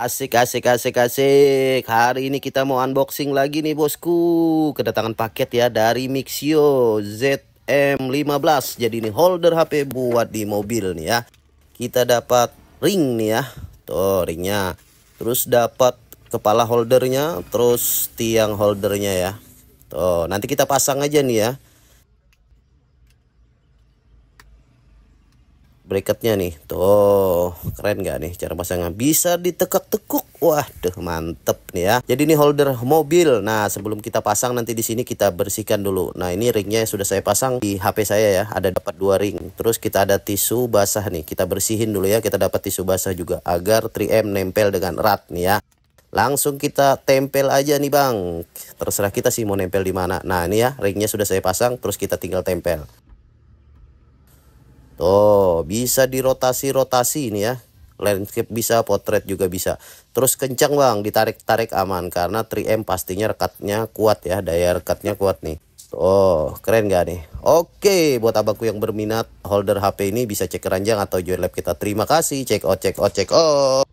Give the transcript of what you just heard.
Asik, asik, asik, asik. Hari ini kita mau unboxing lagi nih bosku. Kedatangan paket ya dari Mixio ZM15. Jadi ini holder HP buat di mobil nih ya. Kita dapat ring nih ya. Tuh ringnya. Terus dapat kepala holdernya. Terus tiang holdernya ya. Tuh nanti kita pasang aja nih ya. bracketnya nih tuh keren gak nih cara pasangnya bisa ditekuk-tekuk wah, waduh mantep nih ya jadi ini holder mobil nah sebelum kita pasang nanti di sini kita bersihkan dulu nah ini ringnya sudah saya pasang di HP saya ya ada dapat dua ring terus kita ada tisu basah nih kita bersihin dulu ya kita dapat tisu basah juga agar 3M nempel dengan erat nih ya langsung kita tempel aja nih bang terserah kita sih mau nempel di mana nah ini ya ringnya sudah saya pasang terus kita tinggal tempel Tuh, oh, bisa dirotasi-rotasi ini ya. Landscape bisa, potret juga bisa. Terus kencang bang, ditarik-tarik aman. Karena 3M pastinya rekatnya kuat ya. Daya rekatnya kuat nih. Oh, keren gak nih? Oke, buat abangku yang berminat holder HP ini bisa cek keranjang atau join lab kita. Terima kasih, Cek out, check out, check out.